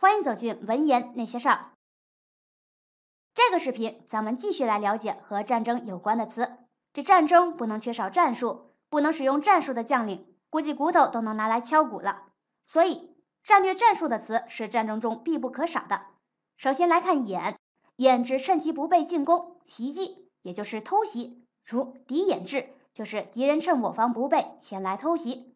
欢迎走进文言那些事儿。这个视频，咱们继续来了解和战争有关的词。这战争不能缺少战术，不能使用战术的将领，估计骨头都能拿来敲鼓了。所以，战略战术的词是战争中必不可少的。首先来看“掩”，“掩”指趁其不备进攻、袭击，也就是偷袭。如“敌掩至”，就是敌人趁我方不备前来偷袭。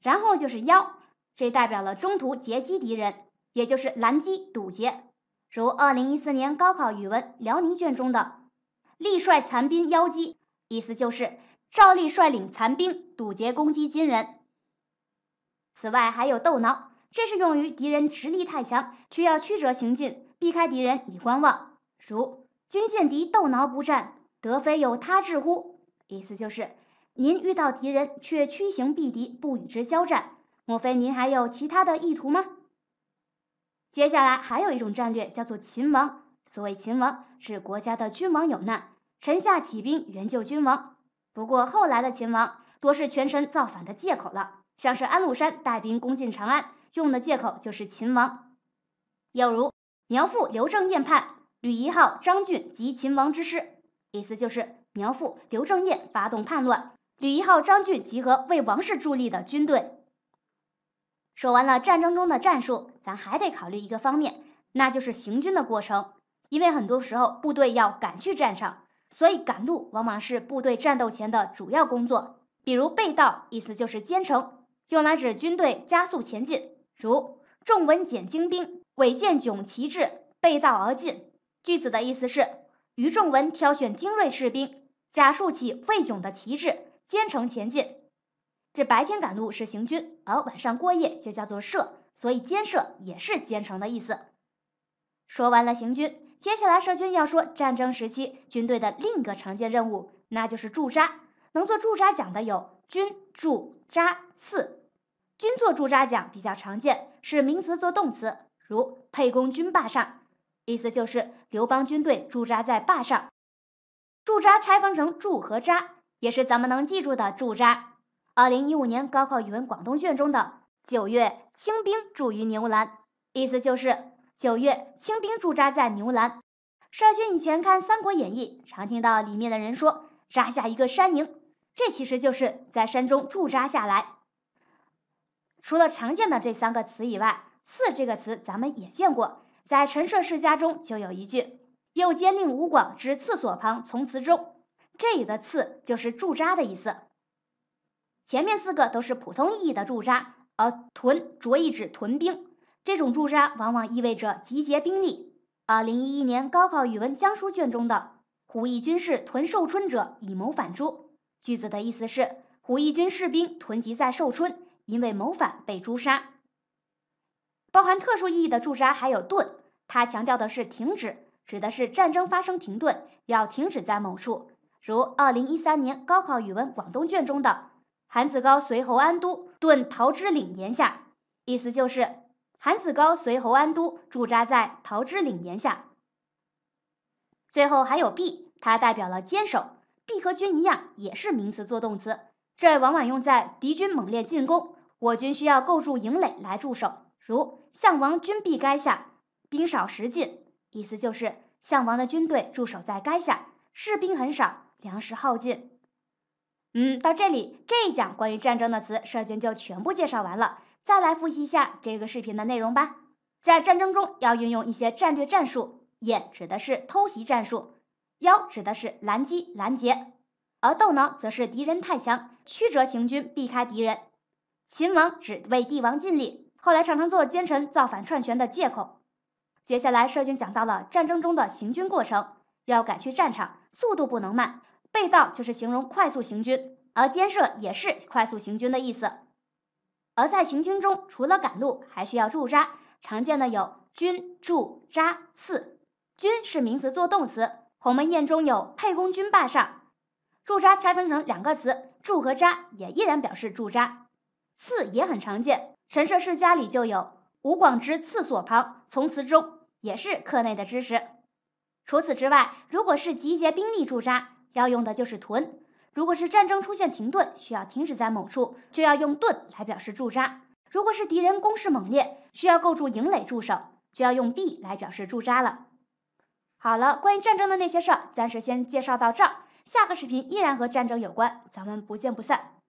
然后就是“妖”，这代表了中途截击敌人，也就是拦击堵截，如二零一四年高考语文辽宁卷中的“力率残兵邀击”，意思就是照例率领残兵堵截攻击金人。此外还有斗挠，这是用于敌人实力太强，却要曲折行进，避开敌人以观望，如“军见敌斗挠不战，得非有他志乎？”意思就是您遇到敌人却屈行避敌，不与之交战。莫非您还有其他的意图吗？接下来还有一种战略叫做“秦王”。所谓“秦王”，指国家的君王有难，臣下起兵援救君王。不过后来的“秦王”多是权臣造反的借口了，像是安禄山带兵攻进长安，用的借口就是“秦王”。又如苗阜刘正彦叛，吕夷号张俊及秦王之师，意思就是苗阜刘正彦发动叛乱，吕夷号张俊集合为王室助力的军队。说完了战争中的战术，咱还得考虑一个方面，那就是行军的过程。因为很多时候部队要赶去战场，所以赶路往往是部队战斗前的主要工作。比如“被盗，意思就是兼程，用来指军队加速前进。如“众文简精兵，尾建迥旗帜，背道而进”。句子的意思是：于仲文挑选精锐士兵，加竖起魏迥的旗帜，兼程前进。这白天赶路是行军，而晚上过夜就叫做射，所以兼射也是兼程的意思。说完了行军，接下来社军要说战争时期军队的另一个常见任务，那就是驻扎。能做驻扎讲的有军驻扎、次。军做驻扎讲比较常见，是名词做动词，如沛公军霸上，意思就是刘邦军队驻扎在坝上。驻扎拆分成驻和扎，也是咱们能记住的驻扎。二零一五年高考语文广东卷中的“九月清兵驻于牛栏”，意思就是九月清兵驻扎在牛栏。少军以前看《三国演义》，常听到里面的人说“扎下一个山营”，这其实就是在山中驻扎下来。除了常见的这三个词以外，“刺这个词咱们也见过，在陈涉世家中就有一句“又兼令吴广之次所旁从祠中”，这里的“次”就是驻扎的意思。前面四个都是普通意义的驻扎，而屯着意指屯兵，这种驻扎往往意味着集结兵力。二零一一年高考语文江苏卷中的“胡翼军士屯寿春者，以谋反诛”，句子的意思是胡翼军士兵屯集在寿春，因为谋反被诛杀。包含特殊意义的驻扎还有顿，它强调的是停止，指的是战争发生停顿，要停止在某处。如二零一三年高考语文广东卷中的。韩子高随侯安都遁桃之岭岩下，意思就是韩子高随侯安都驻扎在桃之岭岩下。最后还有“ B，它代表了坚守。“ B 和“军”一样，也是名词作动词，这往往用在敌军猛烈进攻，我军需要构筑营垒来驻守。如项王军壁垓下，兵少食尽，意思就是项王的军队驻守在垓下，士兵很少，粮食耗尽。嗯，到这里这一讲关于战争的词，社军就全部介绍完了。再来复习一下这个视频的内容吧。在战争中要运用一些战略战术，燕指的是偷袭战术，邀指的是拦击拦截，而斗呢则是敌人太强，曲折行军避开敌人。秦王只为帝王尽力，后来常常做奸臣造反篡权的借口。接下来社军讲到了战争中的行军过程，要赶去战场，速度不能慢。被盗就是形容快速行军，而监射也是快速行军的意思。而在行军中，除了赶路，还需要驻扎，常见的有军、驻、扎、刺。军是名词作动词，《鸿门宴》中有沛公军霸上，驻扎拆分成两个词，驻和扎，也依然表示驻扎。刺也很常见，《陈涉世家》里就有吴广之刺所旁，从词中也是课内的知识。除此之外，如果是集结兵力驻扎，要用的就是屯，如果是战争出现停顿，需要停止在某处，就要用盾来表示驻扎；如果是敌人攻势猛烈，需要构筑营垒驻守，就要用壁来表示驻扎了。好了，关于战争的那些事儿，暂时先介绍到这儿。下个视频依然和战争有关，咱们不见不散。